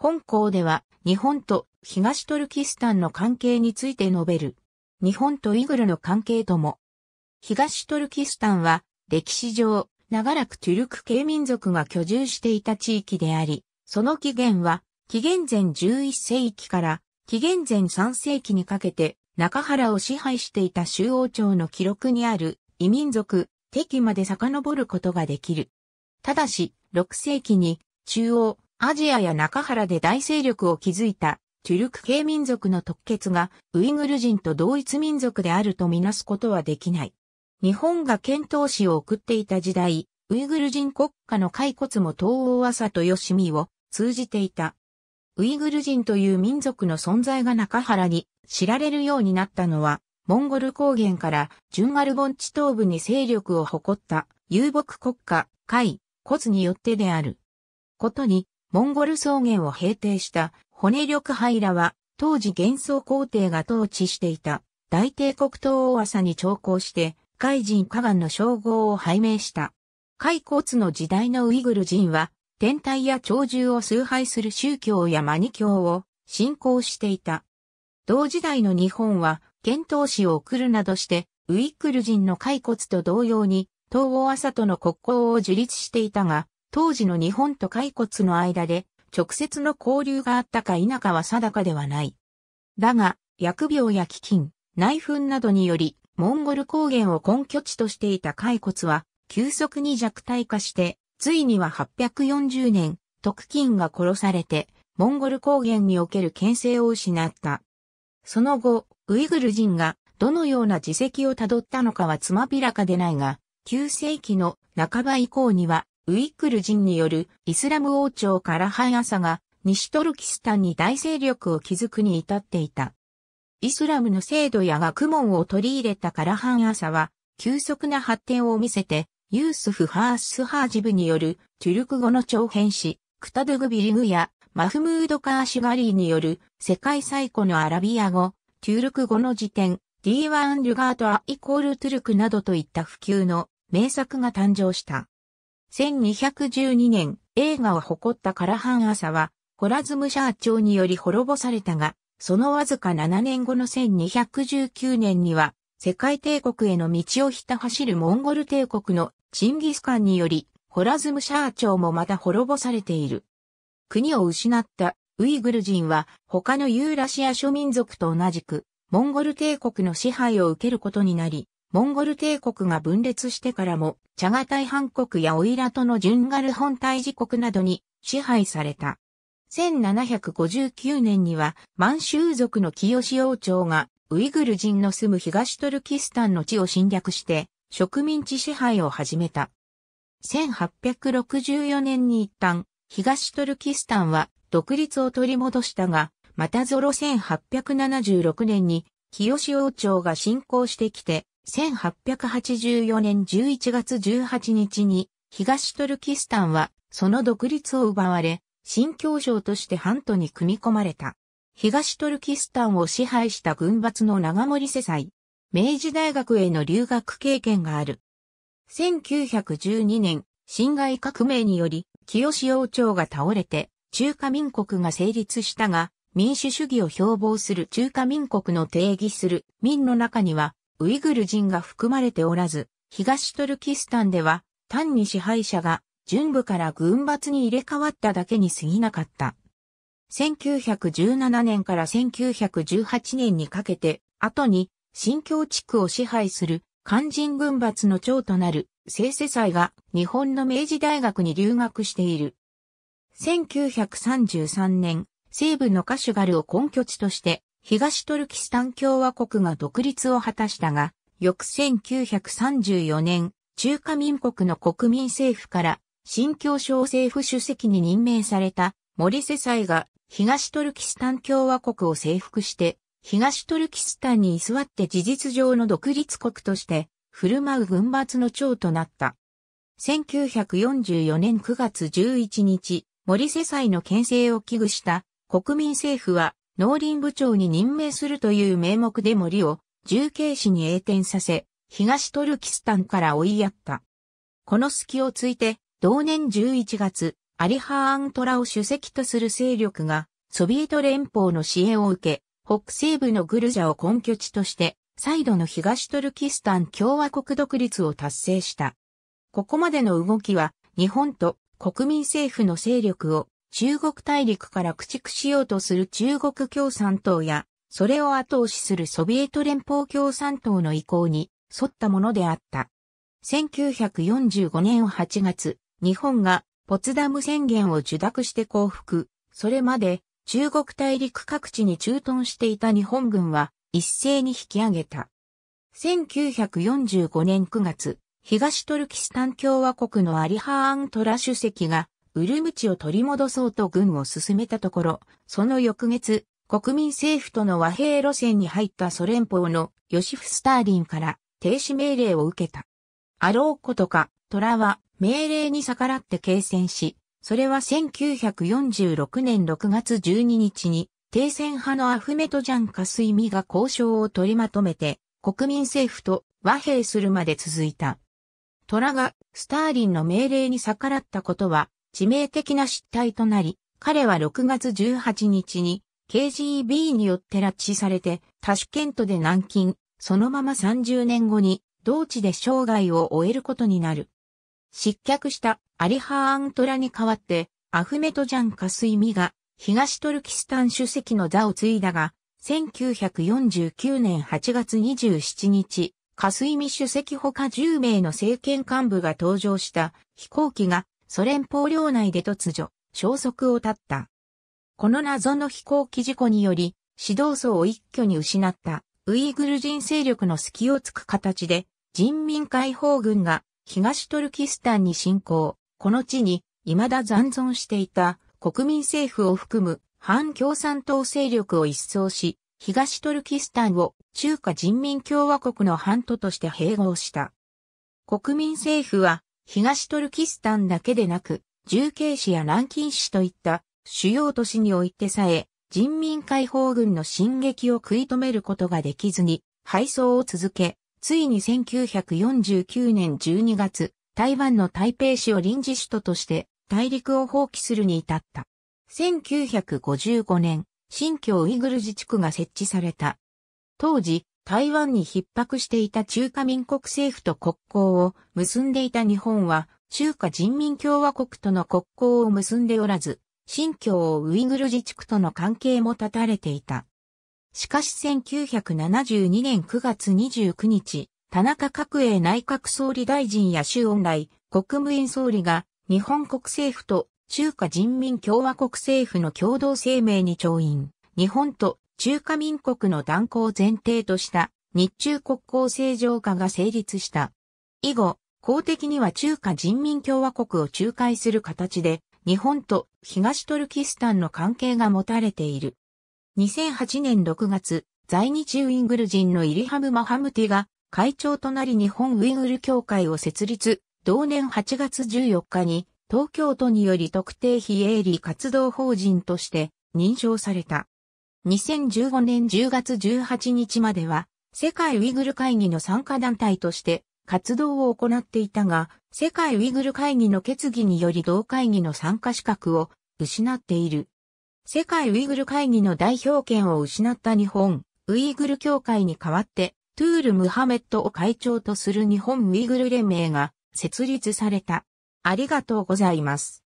本校では日本と東トルキスタンの関係について述べる。日本とイグルの関係とも。東トルキスタンは歴史上長らくトゥルク系民族が居住していた地域であり、その起源は紀元前11世紀から紀元前3世紀にかけて中原を支配していた周王朝の記録にある異民族、敵まで遡ることができる。ただし、6世紀に中央、アジアや中原で大勢力を築いたトゥルク系民族の特決がウイグル人と同一民族であるとみなすことはできない。日本が遣唐使を送っていた時代、ウイグル人国家の骸骨も東欧朝と吉見を通じていた。ウイグル人という民族の存在が中原に知られるようになったのは、モンゴル高原からジュンガル盆地東部に勢力を誇った遊牧国家、海、骨によってである。ことに、モンゴル草原を平定した骨力ハラは、当時幻想皇帝が統治していた大帝国東欧朝に調校して、海人河岸の称号を拝命した。海骨の時代のウイグル人は、天体や鳥獣を崇拝する宗教やマニ教を信仰していた。同時代の日本は、遣唐使を送るなどして、ウイグル人の海骨と同様に、東欧朝との国交を樹立していたが、当時の日本と海骨の間で直接の交流があったか否かは定かではない。だが、薬病や飢饉、内紛などにより、モンゴル高原を根拠地としていた海骨は、急速に弱体化して、ついには840年、特金が殺されて、モンゴル高原における牽制を失った。その後、ウイグル人がどのような自責をたどったのかはつまびらかでないが、9世紀の半ば以降にはウックル人によるイスラム王朝からハアサが西トルキスタンに大勢力を築くに至っていた。イスラムの制度や学問を取り入れたカラハン朝は、急速な発展を見せて、ユースフ・ハース・ハージブによるトゥルク語の長編詞、クタドゥグビリグやマフムード・カーシュガリーによる世界最古のアラビア語、トゥルク語の辞典、D1 ルガート・ア・イコール・トゥルクなどといった普及の名作が誕生した。1212年、映画を誇ったカラハン朝は、ホラズムシャー朝により滅ぼされたが、そのわずか7年後の1219年には、世界帝国への道をひた走るモンゴル帝国のチンギスカンにより、ホラズムシャー朝もまた滅ぼされている。国を失ったウイグル人は他のユーラシア諸民族と同じく、モンゴル帝国の支配を受けることになり、モンゴル帝国が分裂してからも、チャガタイ半国やオイラトのジュンガル本体自国などに支配された。1759年には、満州族の清王朝が、ウイグル人の住む東トルキスタンの地を侵略して、植民地支配を始めた。1864年に一旦、東トルキスタンは独立を取り戻したが、またゾロ1876年に、清王朝が侵攻してきて、1884年11月18日に東トルキスタンはその独立を奪われ、新教省として半島に組み込まれた。東トルキスタンを支配した軍閥の長森世祭。明治大学への留学経験がある。1912年、辛亥革命により、清王朝が倒れて、中華民国が成立したが、民主主義を標榜する中華民国の定義する民の中には、ウイグル人が含まれておらず、東トルキスタンでは単に支配者が準部から軍閥に入れ替わっただけに過ぎなかった。1917年から1918年にかけて、後に新疆地区を支配する肝心軍閥の長となる聖世祭が日本の明治大学に留学している。1933年、西部のカシュガルを根拠地として東トルキスタン共和国が独立を果たしたが、翌1934年、中華民国の国民政府から新教省政府主席に任命された森世祭が東トルキスタン共和国を征服して、東トルキスタンに居座って事実上の独立国として振る舞う軍閥の長となった。1944年9月11日、森世祭の牽制を危惧した国民政府は農林部長に任命するという名目で森を重慶市に栄転させ、東トルキスタンから追いやった。この隙をついて、同年11月、アリハーントラを主席とする勢力が、ソビエト連邦の支援を受け、北西部のグルジャを根拠地として、再度の東トルキスタン共和国独立を達成した。ここまでの動きは、日本と国民政府の勢力を中国大陸から駆逐しようとする中国共産党や、それを後押しするソビエト連邦共産党の意向に沿ったものであった。1945年8月、日本がポツダム宣言を受諾して降伏、それまで中国大陸各地に駐屯していた日本軍は一斉に引き上げた。1945年9月、東トルキスタン共和国のアリハーン・トラ主席がウルムチを取り戻そうと軍を進めたところ、その翌月、国民政府との和平路線に入ったソ連邦のヨシフ・スターリンから停止命令を受けた。あろうことか、虎は命令に逆らって継戦し、それは1946年6月12日に、停戦派のアフメトジャン・カスイミが交渉を取りまとめて、国民政府と和平するまで続いた。虎がスターリンの命令に逆らったことは、致命的な失態となり、彼は6月18日に KGB によって拉致されて、タシュケントで軟禁、そのまま30年後に、同地で生涯を終えることになる。失脚したアリハーントラに代わって、アフメトジャン・カスイミが東トルキスタン主席の座を継いだが、1949年8月27日、カスイミ主席他10名の政権幹部が登場した飛行機がソ連邦領内で突如、消息を絶った。この謎の飛行機事故により、指導層を一挙に失ったウイグル人勢力の隙をつく形で、人民解放軍が東トルキスタンに侵攻。この地に未だ残存していた国民政府を含む反共産党勢力を一掃し、東トルキスタンを中華人民共和国の半島として併合した。国民政府は東トルキスタンだけでなく、重慶市や南京市といった主要都市においてさえ、人民解放軍の進撃を食い止めることができずに、敗走を続け、ついに1949年12月、台湾の台北市を臨時首都として大陸を放棄するに至った。1955年、新疆ウイグル自治区が設置された。当時、台湾に逼迫していた中華民国政府と国交を結んでいた日本は、中華人民共和国との国交を結んでおらず、新疆ウイグル自治区との関係も断たれていた。しかし1972年9月29日、田中角栄内閣総理大臣や周恩来国務院総理が日本国政府と中華人民共和国政府の共同声明に調印、日本と中華民国の断交前提とした日中国交正常化が成立した。以後、公的には中華人民共和国を仲介する形で、日本と東トルキスタンの関係が持たれている。2008年6月、在日ウイングル人のイリハム・マハムティが会長となり日本ウイグル協会を設立、同年8月14日に東京都により特定非営利活動法人として認証された。2015年10月18日までは、世界ウイグル会議の参加団体として活動を行っていたが、世界ウイグル会議の決議により同会議の参加資格を失っている。世界ウイグル会議の代表権を失った日本、ウイグル協会に代わって、トゥール・ムハメットを会長とする日本ウイグル連盟が設立された。ありがとうございます。